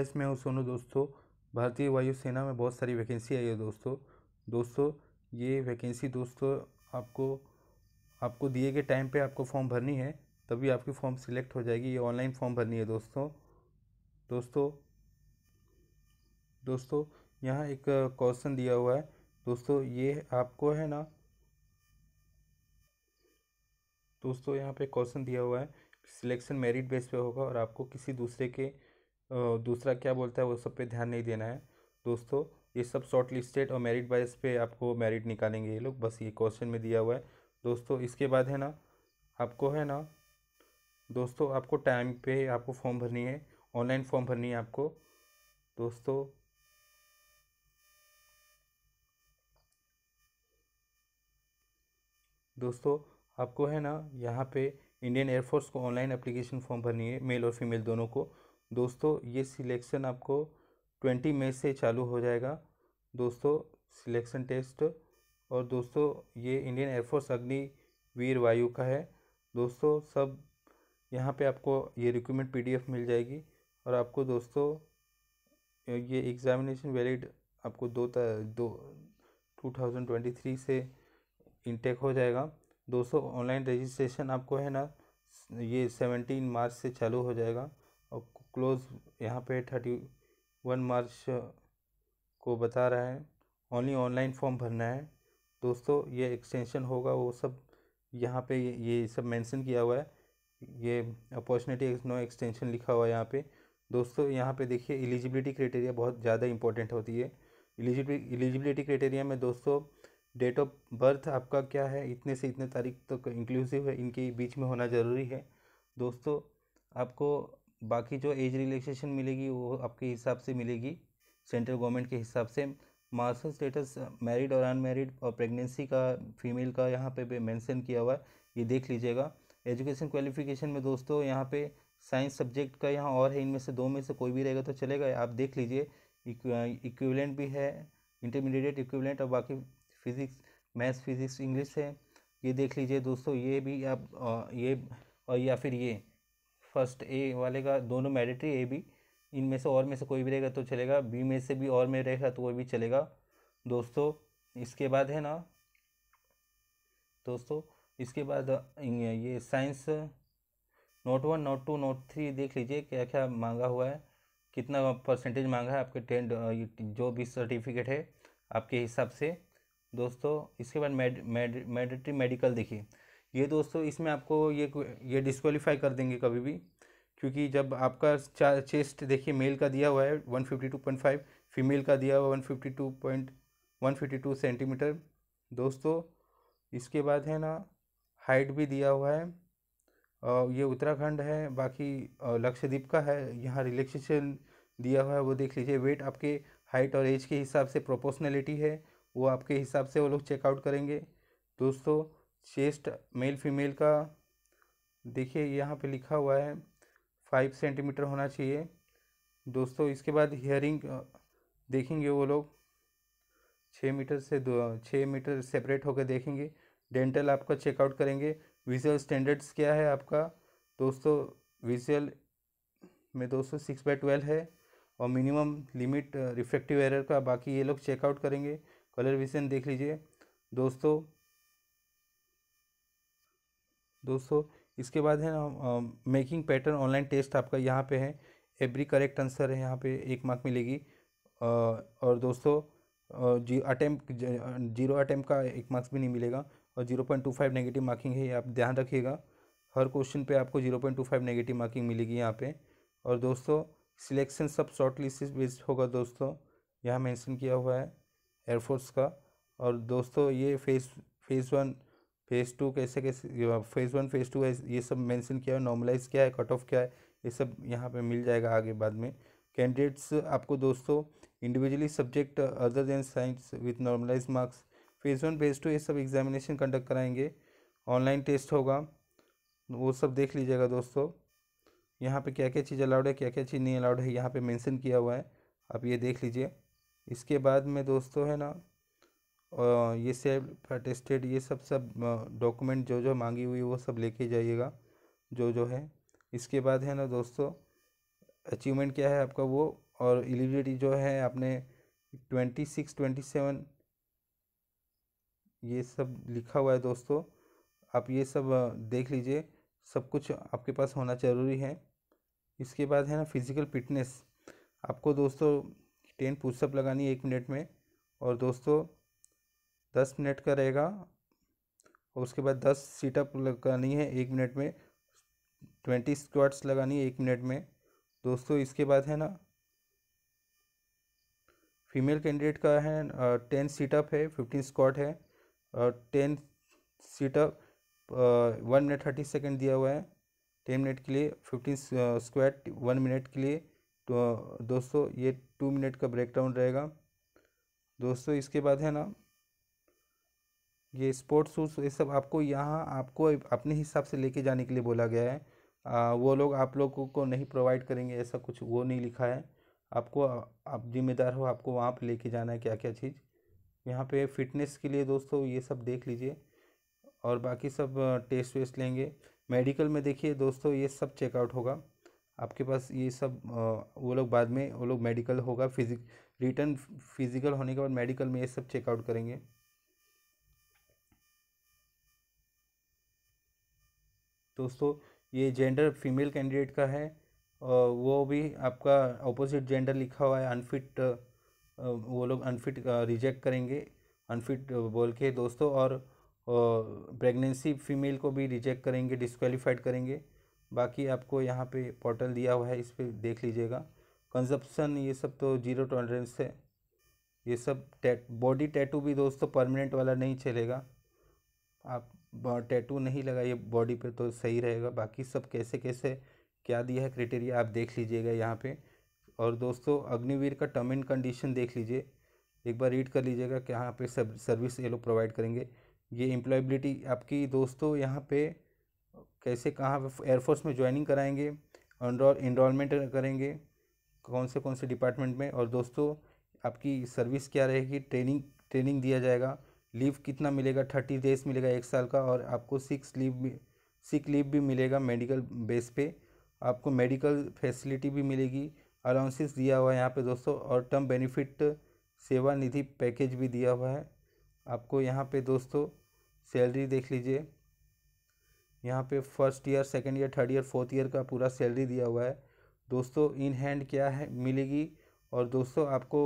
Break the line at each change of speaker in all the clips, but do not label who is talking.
yes में हूँ सोनू दोस्तों भारतीय वायुसेना में बहुत सारी वैकेंसी आई है दोस्तों दोस्तों ये वैकेंसी दोस्तों आपको आपको दिए गए टाइम पे आपको फॉर्म भरनी है तभी आपकी फॉर्म सिलेक्ट हो जाएगी ये ऑनलाइन फॉर्म भरनी है दोस्तों दोस्तों दोस्तों यहाँ एक क्वेश्चन दिया हुआ है दोस्तों ये आपको है ना दोस्तों यहाँ पे क्वेश्चन दिया हुआ है सिलेक्शन मेरिट बेस पे होगा और आपको किसी दूसरे के दूसरा क्या बोलता है वो सब पे ध्यान नहीं देना है दोस्तों ये सब शॉर्ट लिस्टेड और मेरिट वाइज पे आपको मेरिट निकालेंगे ये लोग बस ये क्वेश्चन में दिया हुआ है दोस्तों इसके बाद है ना आपको है ना दोस्तों आपको टाइम पे आपको फॉर्म भरनी है ऑनलाइन फॉर्म भरनी है आपको दोस्तों दोस्तों आपको है ना यहाँ पे इंडियन एयरफोर्स को ऑनलाइन एप्लीकेशन फॉर्म भरनी है मेल और फीमेल दोनों को दोस्तों ये सिलेक्शन आपको ट्वेंटी मई से चालू हो जाएगा दोस्तों सिलेक्शन टेस्ट और दोस्तों ये इंडियन एयरफोर्स अग्नि वीर वायु का है दोस्तों सब यहाँ पे आपको ये रिक्रूटमेंट पीडीएफ मिल जाएगी और आपको दोस्तों ये एग्ज़ामिनेशन वैलिड आपको दो दो टू थाउजेंड ट्वेंटी थ्री से इंटेक हो जाएगा दोस्तों ऑनलाइन रजिस्ट्रेशन आपको है ना ये सेवनटीन मार्च से चालू हो जाएगा और क्लोज यहाँ पे थर्टी वन मार्च को बता रहा है ओनली ऑनलाइन फॉर्म भरना है दोस्तों ये एक्सटेंशन होगा वो सब यहाँ पे ये सब मेंशन किया हुआ है ये अपॉर्चुनिटी नो एक्सटेंशन लिखा हुआ है यहाँ पे दोस्तों यहाँ पे देखिए एलिजिबिलिटी क्राइटेरिया बहुत ज़्यादा इंपॉर्टेंट होती है एलिजिबिल एलिजिबिलिटी क्राइटेरिया में दोस्तों डेट ऑफ बर्थ आपका क्या है इतने से इतने तारीख तक तो इंक्लूसिव है इनके बीच में होना ज़रूरी है दोस्तों आपको बाकी जो एज रिलैक्सेशन मिलेगी वो आपके हिसाब से मिलेगी सेंट्रल गवर्नमेंट के हिसाब से मार्शल स्टेटस मैरिड और अनमैरिड और प्रेगनेंसी का फीमेल का यहाँ पे भी मेंशन किया हुआ है ये देख लीजिएगा एजुकेशन क्वालिफिकेशन में दोस्तों यहाँ पे साइंस सब्जेक्ट का यहाँ और है इनमें से दो में से कोई भी रहेगा तो चलेगा आप देख लीजिए इक्विवेलेंट भी है इंटरमीडिएट इक्विवेलेंट और बाकी फिज़िक्स मैथ्स फिज़िक्स इंग्लिश है ये देख लीजिए दोस्तों ये भी आप ये और या फिर ये फर्स्ट ए वाले का दोनों मैरिटरी ए बी इनमें से और में से कोई भी रहेगा तो चलेगा बी में से भी और में रहेगा तो वो भी चलेगा दोस्तों इसके बाद है ना दोस्तों इसके बाद ये science note one note two note three देख लीजिए क्या क्या मांगा हुआ है कितना परसेंटेज मांगा है आपके टेन जो भी सर्टिफिकेट है आपके हिसाब से दोस्तों इसके बाद मेड मेड मेडिटरी मेडिकल देखिए ये दोस्तों इसमें आपको ये ये डिस्कवालीफाई कर देंगे कभी भी क्योंकि जब आपका चेस्ट देखिए मेल का दिया हुआ है one fifty two point five female का दिया हुआ one fifty two point one fifty two centimetre दोस्तों इसके बाद है ना हाइट भी दिया हुआ है और ये उत्तराखंड है बाकी लक्षद्वीप का है यहाँ रिलैक्सेशन दिया हुआ है वो देख लीजिए वेट आपके हाइट और एज के हिसाब से प्रोपोर्शनलिटी है वो आपके हिसाब से वो लोग चेकआउट करेंगे दोस्तों चेस्ट मेल फीमेल का देखिए यहाँ पे लिखा हुआ है फाइव सेंटीमीटर होना चाहिए दोस्तों इसके बाद हेयरिंग देखेंगे वो लोग छः मीटर से दो छः मीटर सेपरेट होकर देखेंगे डेंटल आपका चेकआउट करेंगे विजुअल स्टैंडर्ड्स क्या है आपका दोस्तों विजुअल में दोस्तों सिक्स बाई ट्वेल्व है और मिनिमम लिमिट रिफ्लेक्टिव एरर का बाकी ये लोग चेकआउट करेंगे कलर विजन देख लीजिए दोस्तों दोस्तों इसके बाद है ना मेकिंग पैटर्न ऑनलाइन टेस्ट आपका यहाँ पे है एवरी करेक्ट आंसर है यहाँ पे एक मार्क मिलेगी और दोस्तों जी अटैम्प जीरो अटैम्प का एक मार्क्स भी नहीं मिलेगा और zero point two five negative marking है ये आप ध्यान रखिएगा हर क्वेश्चन पे आपको zero point two five negative marking मिलेगी यहाँ पे और दोस्तों सिलेक्शन सब शॉर्ट लिस्ट बेस्ड होगा दोस्तों यहाँ मेंशन किया हुआ है एयरफोर्स का और दोस्तों ये phase phase one phase two कैसे कैसे फेज़ वन फेज़ टू है ये सब मेंशन किया है नॉर्मलाइज क्या है कट ऑफ क्या है ये सब यहाँ पे मिल जाएगा आगे बाद में कैंडिडेट्स आपको दोस्तों individually subject other than science with normalise marks phase one phase two ये सब एग्जामिनेशन कंडक्ट कराएंगे ऑनलाइन टेस्ट होगा वो सब देख लीजिएगा दोस्तों यहाँ पर क्या क्या चीज़ अलाउड है क्या क्या चीज़ नहीं अलाउड है यहाँ पर मैंसन किया हुआ है आप ये देख लीजिए इसके बाद में दोस्तों है ना ये सेल्फ अटेस्टेड ये सब सब डॉक्यूमेंट जो जो मांगी हुई वो सब लेके जाइएगा जो जो है इसके बाद है ना दोस्तों अचीवमेंट क्या है आपका वो और एलिजिबिलिटी जो है आपने ट्वेंटी सिक्स ट्वेंटी सेवन ये सब लिखा हुआ है दोस्तों आप ये सब देख लीजिए सब कुछ आपके पास होना ज़रूरी है इसके बाद है ना फिज़िकल फिटनेस आपको दोस्तों टेन पुशअप लगानी है एक मिनट में और दोस्तों दस मिनट का रहेगा और उसके बाद दस सीटअप लगानी है एक मिनट में ट्वेंटी स्क्वाट्स लगानी है एक मिनट में दोस्तों इसके बाद है ना फीमेल कैंडिडेट का है टेन सीटअप है फिफ्टीन स्क्वाट है और ten sit up one minute thirty second दिया हुआ है टेन मिनट के लिए फिफ्टीन स्क्वाट वन मिनट के लिए तो दोस्तों ये टू मिनट का ब्रेक डाउन रहेगा दोस्तों इसके बाद है ना ये स्पोर्ट्स शूज़ ये सब आपको यहाँ आपको अपने हिसाब से लेके जाने के लिए बोला गया है आ, वो लोग आप लोगों को नहीं प्रोवाइड करेंगे ऐसा कुछ वो नहीं लिखा है आपको आप जिम्मेदार हो आपको वहाँ पर लेके जाना है क्या क्या चीज़ यहाँ पे फिटनेस के लिए दोस्तों ये सब देख लीजिए और बाकी सब टेस्ट वेस्ट लेंगे मेडिकल में देखिए दोस्तों ये सब चेकआउट होगा आपके पास ये सब वो लोग बाद में वो लोग मेडिकल होगा फिजिक रिटर्न फिज़िकल होने के बाद मेडिकल में ये सब चेकआउट करेंगे दोस्तों ये जेंडर फीमेल कैंडिडेट का है और वो भी आपका अपोजिट जेंडर लिखा हुआ है अनफिट वो लोग अनफिट रिजेक्ट करेंगे अनफिट बोल के दोस्तों और प्रेगनेंसी फीमेल को भी रिजेक्ट करेंगे डिस्क्वालीफाइड करेंगे बाकी आपको यहाँ पे पोर्टल दिया हुआ है इस पर देख लीजिएगा कंजप्शन ये सब तो जीरो टॉलरेंस है ये सब टैट बॉडी टैटू भी दोस्तों परमानेंट वाला नहीं चलेगा आप टैटू नहीं लगाइए बॉडी पे तो सही रहेगा बाकी सब कैसे कैसे क्या दिया है क्राइटेरिया आप देख लीजिएगा यहाँ पे और दोस्तों अग्निवीर का टर्म एंड कंडीशन देख लीजिए एक बार रीड कर लीजिएगा कि यहाँ पे सब सर्विस ये लोग प्रोवाइड करेंगे ये एम्प्लॉयबिलिटी आपकी दोस्तों यहाँ पे कैसे कहाँ एयरफोर्स में ज्वाइनिंग कराएंगे इनरोलमेंट करेंगे कौन से कौन से डिपार्टमेंट में और दोस्तों आपकी सर्विस क्या रहेगी ट्रेनिंग ट्रेनिंग दिया जाएगा लीव कितना मिलेगा थर्टी डेज मिलेगा एक साल का और आपको सिक्स लीव सिक लीव भी मिलेगा मेडिकल बेस पे आपको मेडिकल फैसिलिटी भी मिलेगी अलाउंसेस दिया हुआ है यहाँ पे दोस्तों और टर्म बेनिफिट सेवा निधि पैकेज भी दिया हुआ है आपको यहाँ पे दोस्तों सैलरी देख लीजिए यहाँ पे first year second year third year fourth year का पूरा सैलरी दिया हुआ है दोस्तों इन हैंड क्या है मिलेगी और दोस्तों आपको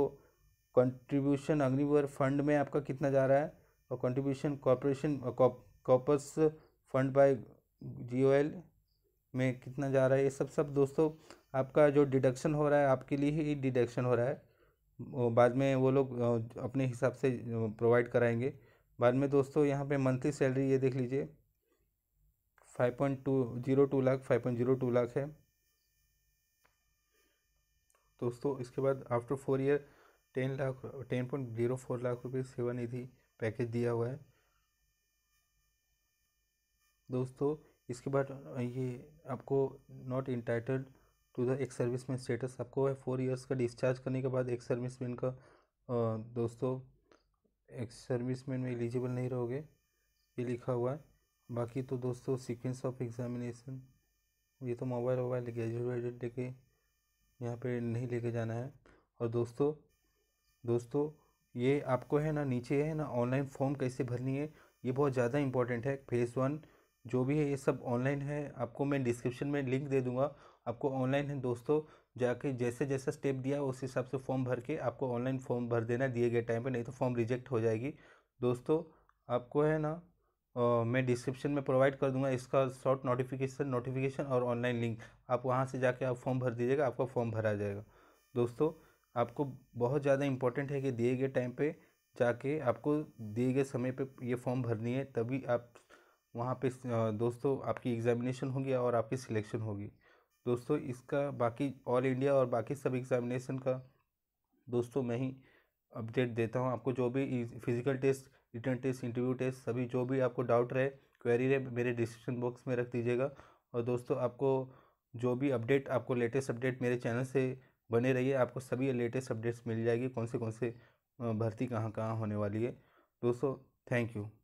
कंट्रीब्यूशन अग्निवर फंड में आपका कितना जा रहा है और contribution corporation corpus fund by जियो एल में कितना जा रहा है ये सब सब दोस्तों आपका जो डिडक्शन हो रहा है आपके लिए ही डिडक्शन हो रहा है बाद में वो लोग अपने हिसाब से प्रोवाइड कराएंगे बाद में दोस्तों यहाँ पे मंथली सैलरी ये देख लीजिए five point two zero two lakh five point zero two lakh है दोस्तों इसके बाद after four year ten lakh ten point zero four lakh रुपये सेवा निधि पैकेज दिया हुआ है दोस्तों इसके बाद ये आपको नॉट इंटाइटल्ड टू द एक सर्विस में स्टेटस आपको है फोर इयर्स का डिस्चार्ज करने के बाद एक सर्विस मैन का दोस्तों एक सर्विस मैन में एलिजिबल नहीं रहोगे ये लिखा हुआ है बाकी तो दोस्तों सीक्वेंस ऑफ एग्जामिनेशन ये तो मोबाइल वोबाइल वेजुएट लेके यहाँ पे नहीं लेके जाना है और दोस्तों दोस्तों ये आपको है ना नीचे है ना ऑनलाइन फॉर्म कैसे भरनी है ये बहुत ज़्यादा इंपॉर्टेंट है फेज़ वन जो भी है ये सब ऑनलाइन है आपको मैं डिस्क्रिप्शन में लिंक दे दूँगा आपको ऑनलाइन है दोस्तों जाके जैसे जैसा स्टेप दिया उस हिसाब से फॉर्म भर के आपको ऑनलाइन फॉर्म भर देना दिए गए टाइम पे नहीं तो फॉर्म रिजेक्ट हो जाएगी दोस्तों आपको है ना आ, मैं डिस्क्रिप्शन में प्रोवाइड कर दूंगा इसका शॉर्ट नोटिफिकेशन नोटिफिकेशन और ऑनलाइन लिंक आप वहाँ से जाके आप फॉर्म भर दीजिएगा आपका फॉर्म भरा जाएगा दोस्तों आपको बहुत ज़्यादा इम्पोर्टेंट है कि दिए गए टाइम पे जाके आपको दिए गए समय पे ये फॉर्म भरनी है तभी आप वहाँ पे दोस्तों आपकी एग्ज़ामिनेशन होगी और आपकी सिलेक्शन होगी दोस्तों इसका बाकी ऑल इंडिया और बाकी सब एग्ज़ामिनेशन का दोस्तों मैं ही अपडेट देता हूँ आपको जो भी physical test written test interview test सभी जो भी आपको डाउट रहे क्वेरी रहे मेरे डिस्क्रिप्शन बॉक्स में रख दीजिएगा और दोस्तों आपको जो भी अपडेट आपको लेटेस्ट अपडेट मेरे चैनल से बने रहिए आपको सभी लेटेस्ट अपडेट्स मिल जाएगी कौन से कौन से भर्ती कहाँ कहाँ होने वाली है दोस्तों थैंक यू